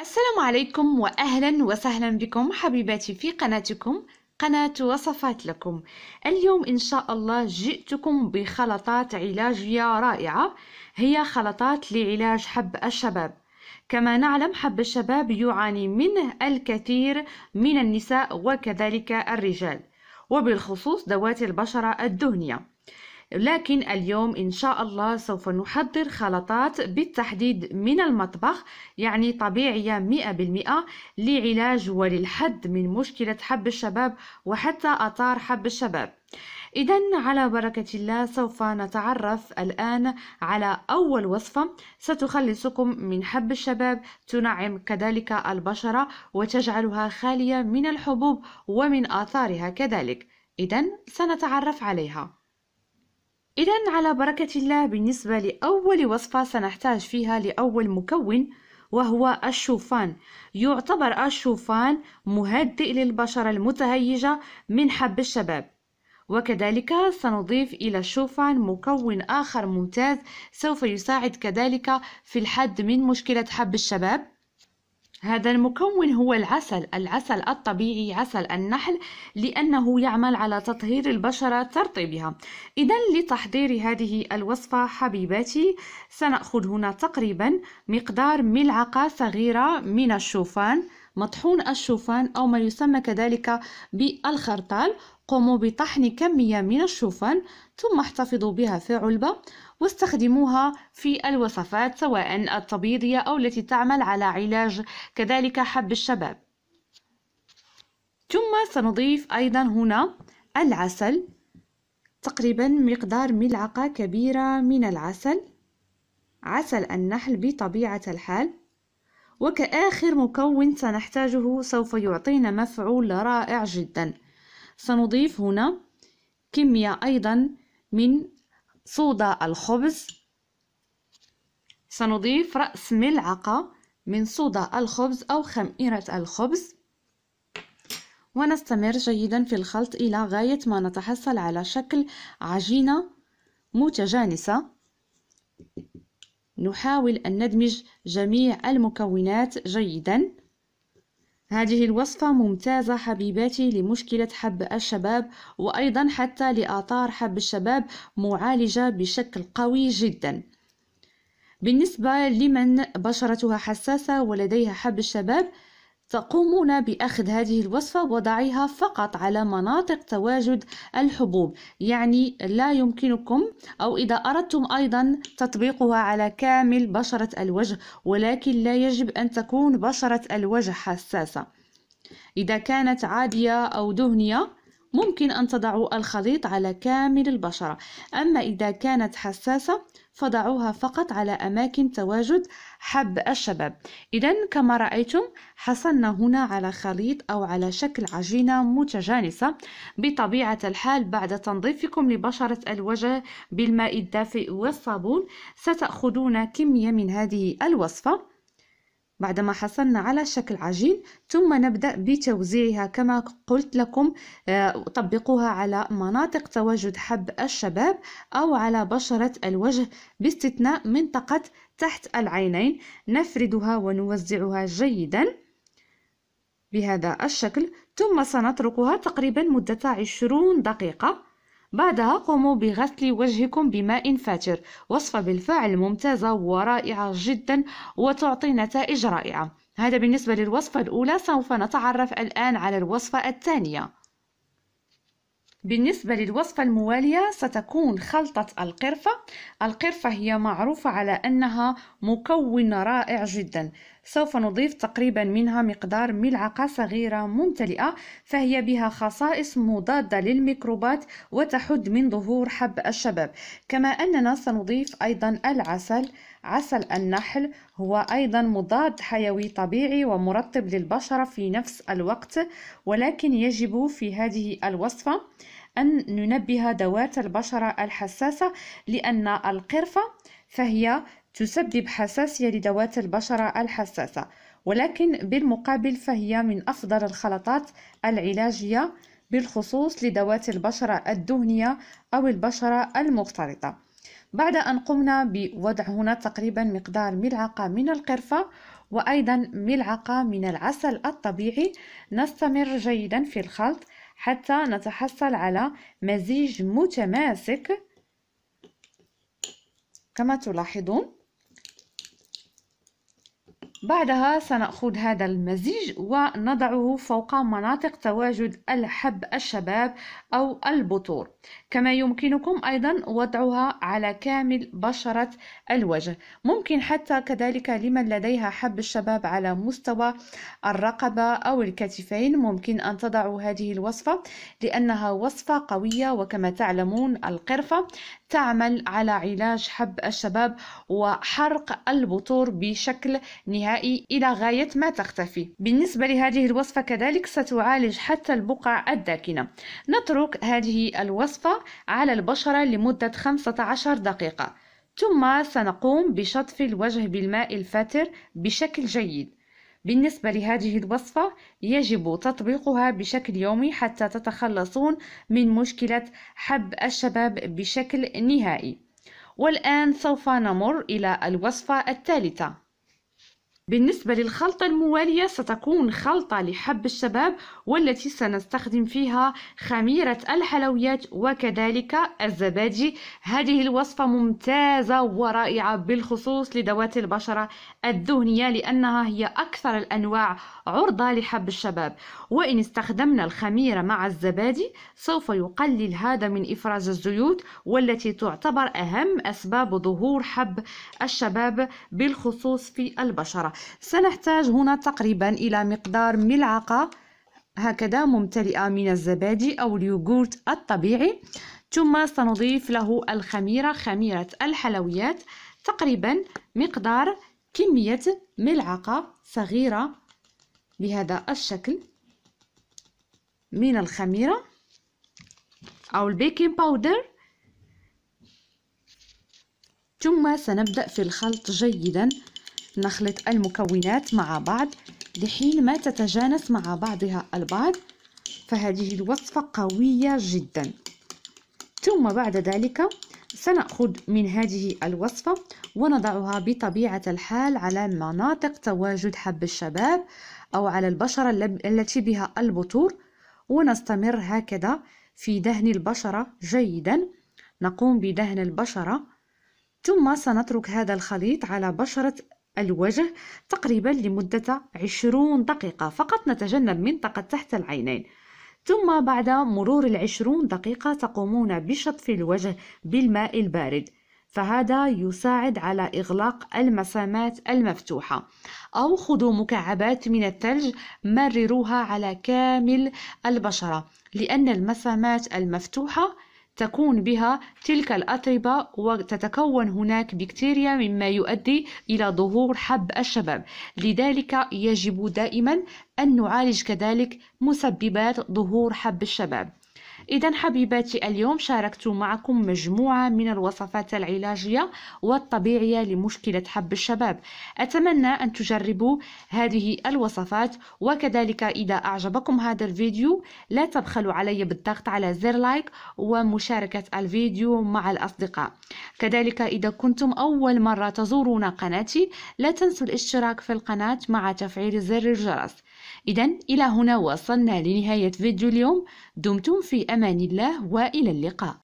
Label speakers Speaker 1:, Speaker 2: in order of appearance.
Speaker 1: السلام عليكم واهلا وسهلا بكم حبيباتي في قناتكم قناة وصفات لكم اليوم إن شاء الله جئتكم بخلطات علاجية رائعة هي خلطات لعلاج حب الشباب كما نعلم حب الشباب يعاني منه الكثير من النساء وكذلك الرجال وبالخصوص ذوات البشرة الدهنية لكن اليوم إن شاء الله سوف نحضر خلطات بالتحديد من المطبخ يعني طبيعية 100% لعلاج وللحد من مشكلة حب الشباب وحتى أطار حب الشباب إذا على بركة الله سوف نتعرف الآن على أول وصفة ستخلصكم من حب الشباب تنعم كذلك البشرة وتجعلها خالية من الحبوب ومن آثارها كذلك إذا سنتعرف عليها إذا على بركة الله بالنسبة لأول وصفة سنحتاج فيها لأول مكون وهو الشوفان يعتبر الشوفان مهدئ للبشرة المتهيجة من حب الشباب وكذلك سنضيف إلى الشوفان مكون آخر ممتاز سوف يساعد كذلك في الحد من مشكلة حب الشباب هذا المكون هو العسل العسل الطبيعي عسل النحل لأنه يعمل على تطهير البشرة ترطيبها إذا لتحضير هذه الوصفة حبيباتي سنأخذ هنا تقريبا مقدار ملعقة صغيرة من الشوفان مطحون الشوفان أو ما يسمى كذلك بالخرطال قوموا بطحن كمية من الشوفان ثم احتفظوا بها في علبة واستخدموها في الوصفات سواء التبيضية أو التي تعمل على علاج كذلك حب الشباب ثم سنضيف أيضا هنا العسل تقريبا مقدار ملعقة كبيرة من العسل عسل النحل بطبيعة الحال وكآخر مكون سنحتاجه سوف يعطينا مفعول رائع جدا سنضيف هنا كمية أيضا من صودا الخبز سنضيف رأس ملعقة من صودا الخبز أو خميرة الخبز ونستمر جيدا في الخلط إلى غاية ما نتحصل على شكل عجينة متجانسة نحاول أن ندمج جميع المكونات جيدا هذه الوصفة ممتازة حبيباتي لمشكلة حب الشباب وأيضا حتى لآثار حب الشباب معالجة بشكل قوي جدا بالنسبة لمن بشرتها حساسة ولديها حب الشباب تقومون بأخذ هذه الوصفة وضعها فقط على مناطق تواجد الحبوب يعني لا يمكنكم أو إذا أردتم أيضا تطبيقها على كامل بشرة الوجه ولكن لا يجب أن تكون بشرة الوجه حساسة إذا كانت عادية أو دهنية ممكن أن تضعوا الخليط على كامل البشرة أما إذا كانت حساسة فضعوها فقط على أماكن تواجد حب الشباب إذا كما رأيتم حصلنا هنا على خليط أو على شكل عجينة متجانسة بطبيعة الحال بعد تنظيفكم لبشرة الوجه بالماء الدافئ والصابون ستأخذون كمية من هذه الوصفة بعدما حصلنا على شكل عجين ثم نبدأ بتوزيعها كما قلت لكم آه، طبقوها على مناطق تواجد حب الشباب أو على بشرة الوجه باستثناء منطقة تحت العينين نفردها ونوزعها جيداً بهذا الشكل ثم سنتركها تقريبا مدة عشرون دقيقة بعدها قوموا بغسل وجهكم بماء فاتر وصفة بالفعل ممتازة ورائعة جدا وتعطي نتائج رائعة هذا بالنسبة للوصفة الأولى سوف نتعرف الآن على الوصفة الثانية بالنسبة للوصفة الموالية ستكون خلطة القرفة القرفة هي معروفة على أنها مكون رائع جدا سوف نضيف تقريبا منها مقدار ملعقة صغيرة ممتلئة فهي بها خصائص مضادة للميكروبات وتحد من ظهور حب الشباب كما أننا سنضيف أيضا العسل عسل النحل هو أيضا مضاد حيوي طبيعي ومرطب للبشرة في نفس الوقت ولكن يجب في هذه الوصفة أن ننبه ذوات البشرة الحساسة لأن القرفة فهي تسبب حساسية لذوات البشرة الحساسة ولكن بالمقابل فهي من أفضل الخلطات العلاجية بالخصوص لذوات البشرة الدهنية أو البشرة المختلطة بعد أن قمنا بوضع هنا تقريبا مقدار ملعقة من القرفة وأيضا ملعقة من العسل الطبيعي نستمر جيدا في الخلط حتى نتحصل على مزيج متماسك كما تلاحظون بعدها سنأخذ هذا المزيج ونضعه فوق مناطق تواجد الحب الشباب أو البطور كما يمكنكم أيضا وضعها على كامل بشرة الوجه ممكن حتى كذلك لمن لديها حب الشباب على مستوى الرقبة أو الكتفين ممكن أن تضعوا هذه الوصفة لأنها وصفة قوية وكما تعلمون القرفة تعمل على علاج حب الشباب وحرق البطور بشكل نهائي إلى غاية ما تختفي بالنسبة لهذه الوصفة كذلك ستعالج حتى البقع الداكنة نترك هذه الوصفة على البشرة لمدة 15 دقيقة ثم سنقوم بشطف الوجه بالماء الفاتر بشكل جيد بالنسبة لهذه الوصفة يجب تطبيقها بشكل يومي حتى تتخلصون من مشكلة حب الشباب بشكل نهائي والآن سوف نمر إلى الوصفة الثالثة بالنسبة للخلطة الموالية ستكون خلطة لحب الشباب والتي سنستخدم فيها خميرة الحلويات وكذلك الزبادي هذه الوصفة ممتازة ورائعة بالخصوص لذوات البشرة الدهنية لأنها هي أكثر الأنواع عرضة لحب الشباب وإن استخدمنا الخميرة مع الزبادي سوف يقلل هذا من إفراز الزيوت والتي تعتبر أهم أسباب ظهور حب الشباب بالخصوص في البشرة سنحتاج هنا تقريبا إلى مقدار ملعقة هكذا ممتلئة من الزبادي أو اليوغورت الطبيعي ثم سنضيف له الخميرة خميرة الحلويات تقريبا مقدار كمية ملعقة صغيرة بهذا الشكل من الخميرة أو البيكنج باودر ثم سنبدأ في الخلط جيدا نخلط المكونات مع بعض لحين ما تتجانس مع بعضها البعض فهذه الوصفة قوية جدا ثم بعد ذلك سنأخذ من هذه الوصفة ونضعها بطبيعة الحال على مناطق تواجد حب الشباب أو على البشرة التي بها البطور ونستمر هكذا في دهن البشرة جيدا نقوم بدهن البشرة ثم سنترك هذا الخليط على بشرة الوجه تقريبا لمدة 20 دقيقة فقط نتجنب منطقة تحت العينين ثم بعد مرور العشرون دقيقة تقومون بشطف الوجه بالماء البارد فهذا يساعد على إغلاق المسامات المفتوحة أو خذوا مكعبات من الثلج مرروها على كامل البشرة لأن المسامات المفتوحة تكون بها تلك الأتربة وتتكون هناك بكتيريا مما يؤدي إلى ظهور حب الشباب لذلك يجب دائما أن نعالج كذلك مسببات ظهور حب الشباب إذا حبيباتي اليوم شاركت معكم مجموعة من الوصفات العلاجية والطبيعية لمشكلة حب الشباب أتمنى أن تجربوا هذه الوصفات وكذلك إذا أعجبكم هذا الفيديو لا تبخلوا علي بالضغط على زر لايك ومشاركة الفيديو مع الأصدقاء كذلك إذا كنتم أول مرة تزورون قناتي لا تنسوا الاشتراك في القناة مع تفعيل زر الجرس إذا إلى هنا وصلنا لنهاية فيديو اليوم دمتم في أمان الله وإلى اللقاء